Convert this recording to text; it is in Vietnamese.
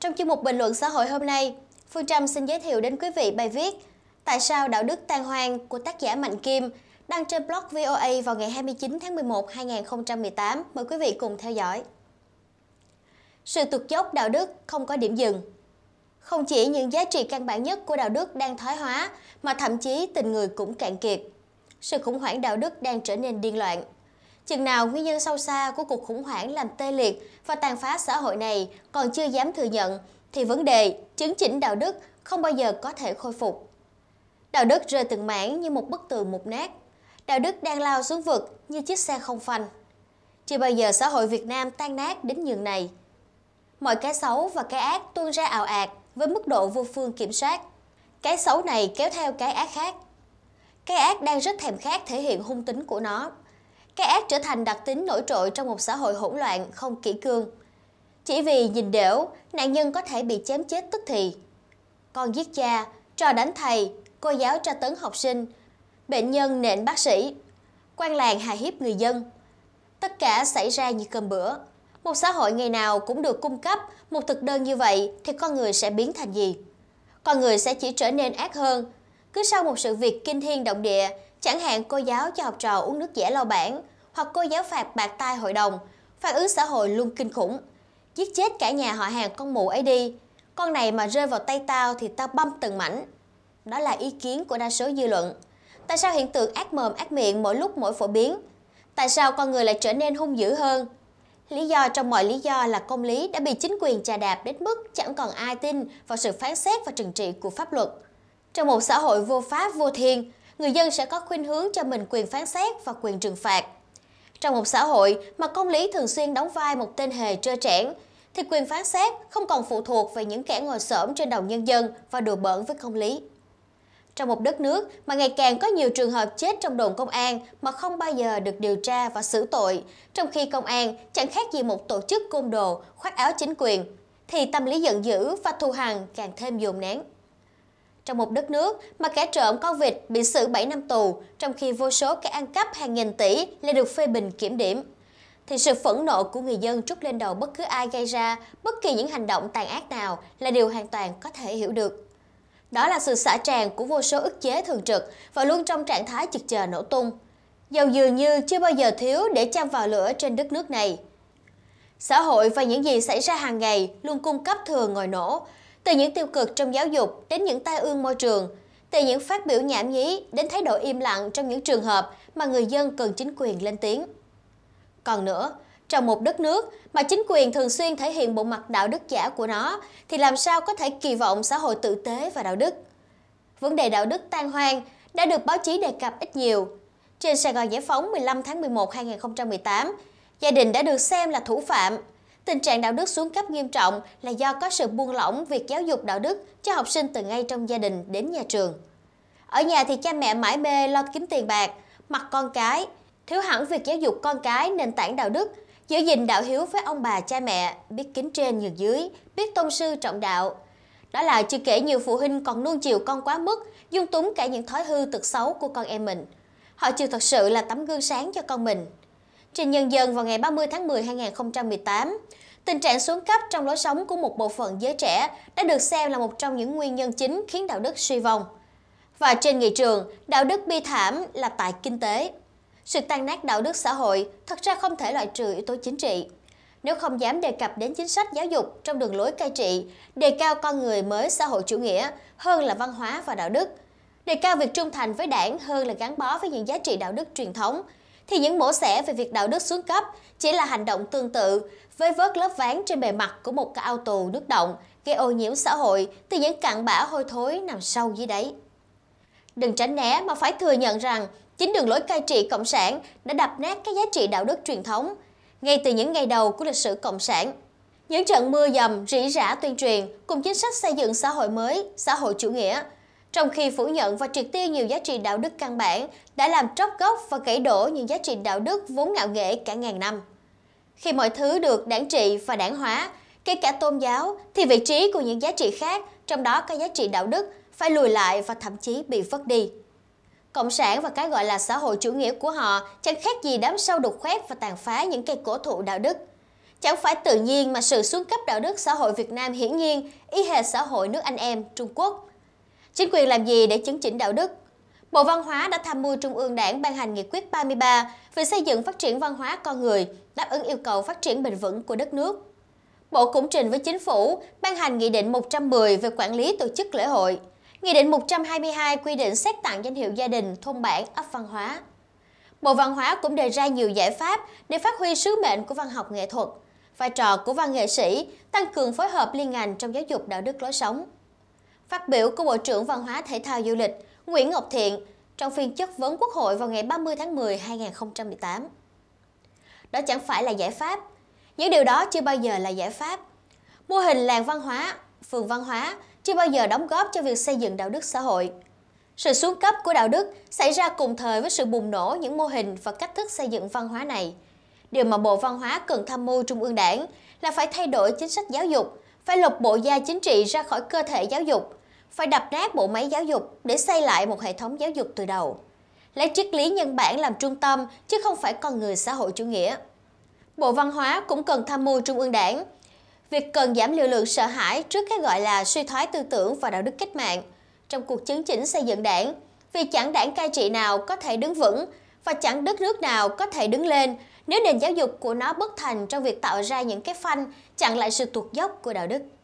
Trong chương mục bình luận xã hội hôm nay, Phương Trâm xin giới thiệu đến quý vị bài viết Tại sao đạo đức tan hoang của tác giả Mạnh Kim đăng trên blog VOA vào ngày 29 tháng 11 2018. Mời quý vị cùng theo dõi. Sự tụt dốc đạo đức không có điểm dừng. Không chỉ những giá trị căn bản nhất của đạo đức đang thoái hóa, mà thậm chí tình người cũng cạn kiệt. Sự khủng hoảng đạo đức đang trở nên điên loạn. Chừng nào nguyên nhân sâu xa của cuộc khủng hoảng làm tê liệt và tàn phá xã hội này còn chưa dám thừa nhận, thì vấn đề chứng chỉnh đạo đức không bao giờ có thể khôi phục. Đạo đức rơi từng mảng như một bức tường mục nát. Đạo đức đang lao xuống vực như chiếc xe không phanh. Chưa bao giờ xã hội Việt Nam tan nát đến nhường này. Mọi cái xấu và cái ác tuôn ra ảo ạt với mức độ vô phương kiểm soát. Cái xấu này kéo theo cái ác khác. Cái ác đang rất thèm khát thể hiện hung tính của nó cái ác trở thành đặc tính nổi trội trong một xã hội hỗn loạn, không kỹ cương. Chỉ vì nhìn đểu, nạn nhân có thể bị chém chết tức thì. Con giết cha, trò đánh thầy, cô giáo tra tấn học sinh, bệnh nhân nện bác sĩ, quan làng hà hiếp người dân. Tất cả xảy ra như cơm bữa. Một xã hội ngày nào cũng được cung cấp một thực đơn như vậy thì con người sẽ biến thành gì? Con người sẽ chỉ trở nên ác hơn. Cứ sau một sự việc kinh thiên động địa Chẳng hạn cô giáo cho học trò uống nước dẻ lau bảng, hoặc cô giáo phạt bạc tai hội đồng, phản ứng xã hội luôn kinh khủng. Giết chết cả nhà họ hàng con mụ ấy đi, con này mà rơi vào tay tao thì tao băm từng mảnh. Đó là ý kiến của đa số dư luận. Tại sao hiện tượng ác mồm ác miệng mỗi lúc mỗi phổ biến? Tại sao con người lại trở nên hung dữ hơn? Lý do trong mọi lý do là công lý đã bị chính quyền trà đạp đến mức chẳng còn ai tin vào sự phán xét và trừng trị của pháp luật. Trong một xã hội vô pháp vô thiên, người dân sẽ có khuynh hướng cho mình quyền phán xét và quyền trừng phạt. Trong một xã hội mà công lý thường xuyên đóng vai một tên hề trơ trẽn, thì quyền phán xét không còn phụ thuộc về những kẻ ngồi xổm trên đầu nhân dân và đùa bỡn với công lý. Trong một đất nước mà ngày càng có nhiều trường hợp chết trong đồn công an mà không bao giờ được điều tra và xử tội, trong khi công an chẳng khác gì một tổ chức côn đồ khoác áo chính quyền, thì tâm lý giận dữ và thù hằn càng thêm dồn nén trong một đất nước mà kẻ trộm con vịt bị xử 7 năm tù, trong khi vô số kẻ ăn cắp hàng nghìn tỷ lại được phê bình kiểm điểm. Thì sự phẫn nộ của người dân trút lên đầu bất cứ ai gây ra bất kỳ những hành động tàn ác nào là điều hoàn toàn có thể hiểu được. Đó là sự xả tràn của vô số ức chế thường trực và luôn trong trạng thái chực chờ nổ tung. Dầu dường như chưa bao giờ thiếu để chăm vào lửa trên đất nước này. Xã hội và những gì xảy ra hàng ngày luôn cung cấp thừa ngồi nổ, từ những tiêu cực trong giáo dục đến những tai ương môi trường, từ những phát biểu nhảm nhí đến thái độ im lặng trong những trường hợp mà người dân cần chính quyền lên tiếng. Còn nữa, trong một đất nước mà chính quyền thường xuyên thể hiện bộ mặt đạo đức giả của nó thì làm sao có thể kỳ vọng xã hội tự tế và đạo đức. Vấn đề đạo đức tan hoang đã được báo chí đề cập ít nhiều. Trên Sài Gòn Giải phóng 15 tháng 11 2018, gia đình đã được xem là thủ phạm Tình trạng đạo đức xuống cấp nghiêm trọng là do có sự buông lỏng việc giáo dục đạo đức cho học sinh từ ngay trong gia đình đến nhà trường. Ở nhà thì cha mẹ mãi mê lo kiếm tiền bạc, mặc con cái, thiếu hẳn việc giáo dục con cái nền tảng đạo đức, giữ gìn đạo hiếu với ông bà cha mẹ, biết kính trên nhường dưới, biết tôn sư trọng đạo. Đó là chưa kể nhiều phụ huynh còn nuông chiều con quá mức, dung túng cả những thói hư tật xấu của con em mình. Họ chưa thật sự là tấm gương sáng cho con mình trên Nhân dân vào ngày 30 tháng 10 2018. Tình trạng xuống cấp trong lối sống của một bộ phận giới trẻ đã được xem là một trong những nguyên nhân chính khiến đạo đức suy vong. Và trên nghị trường, đạo đức bi thảm là tại kinh tế. Sự tan nát đạo đức xã hội thật ra không thể loại trừ yếu tố chính trị. Nếu không dám đề cập đến chính sách giáo dục trong đường lối cai trị, đề cao con người mới xã hội chủ nghĩa hơn là văn hóa và đạo đức, đề cao việc trung thành với đảng hơn là gắn bó với những giá trị đạo đức truyền thống, thì những mổ xẻ về việc đạo đức xuống cấp chỉ là hành động tương tự với vớt lớp ván trên bề mặt của một cái ao tù nước động gây ô nhiễm xã hội từ những cặn bã hôi thối nằm sâu dưới đáy. Đừng tránh né mà phải thừa nhận rằng chính đường lối cai trị Cộng sản đã đập nát các giá trị đạo đức truyền thống ngay từ những ngày đầu của lịch sử Cộng sản. Những trận mưa dầm rỉ rả tuyên truyền cùng chính sách xây dựng xã hội mới, xã hội chủ nghĩa – trong khi phủ nhận và triệt tiêu nhiều giá trị đạo đức căn bản đã làm tróc gốc và gãy đổ những giá trị đạo đức vốn ngạo nghễ cả ngàn năm. Khi mọi thứ được đảng trị và đảng hóa, kể cả tôn giáo, thì vị trí của những giá trị khác, trong đó có giá trị đạo đức, phải lùi lại và thậm chí bị vất đi. Cộng sản và cái gọi là xã hội chủ nghĩa của họ chẳng khác gì đám sâu đục khoét và tàn phá những cây cổ thụ đạo đức. Chẳng phải tự nhiên mà sự xuống cấp đạo đức xã hội Việt Nam hiển nhiên y hệt xã hội nước anh em Trung Quốc – Chính quyền làm gì để chứng chỉnh đạo đức? Bộ Văn hóa đã tham mưu Trung ương Đảng ban hành nghị quyết 33 về xây dựng phát triển văn hóa con người, đáp ứng yêu cầu phát triển bền vững của đất nước. Bộ cũng trình với Chính phủ ban hành Nghị định 110 về quản lý tổ chức lễ hội. Nghị định 122 quy định xét tặng danh hiệu gia đình, thôn bản, ấp văn hóa. Bộ Văn hóa cũng đề ra nhiều giải pháp để phát huy sứ mệnh của văn học nghệ thuật, vai trò của văn nghệ sĩ, tăng cường phối hợp liên ngành trong giáo dục đạo đức lối sống. Phát biểu của Bộ trưởng Văn hóa Thể thao Du lịch Nguyễn Ngọc Thiện trong phiên chất vấn Quốc hội vào ngày 30 tháng 10 2018. Đó chẳng phải là giải pháp, những điều đó chưa bao giờ là giải pháp. Mô hình làng văn hóa, phường văn hóa chưa bao giờ đóng góp cho việc xây dựng đạo đức xã hội. Sự xuống cấp của đạo đức xảy ra cùng thời với sự bùng nổ những mô hình và cách thức xây dựng văn hóa này. Điều mà Bộ Văn hóa cần tham mưu Trung ương Đảng là phải thay đổi chính sách giáo dục phải lột bộ gia chính trị ra khỏi cơ thể giáo dục, phải đập nát bộ máy giáo dục để xây lại một hệ thống giáo dục từ đầu. Lấy triết lý nhân bản làm trung tâm chứ không phải con người xã hội chủ nghĩa. Bộ Văn hóa cũng cần tham mưu Trung ương Đảng. Việc cần giảm liều lượng sợ hãi trước cái gọi là suy thoái tư tưởng và đạo đức cách mạng trong cuộc chấn chỉnh xây dựng đảng, vì chẳng đảng cai trị nào có thể đứng vững và chẳng đất nước nào có thể đứng lên nếu nền giáo dục của nó bất thành trong việc tạo ra những cái phanh chặn lại sự tuột dốc của đạo đức.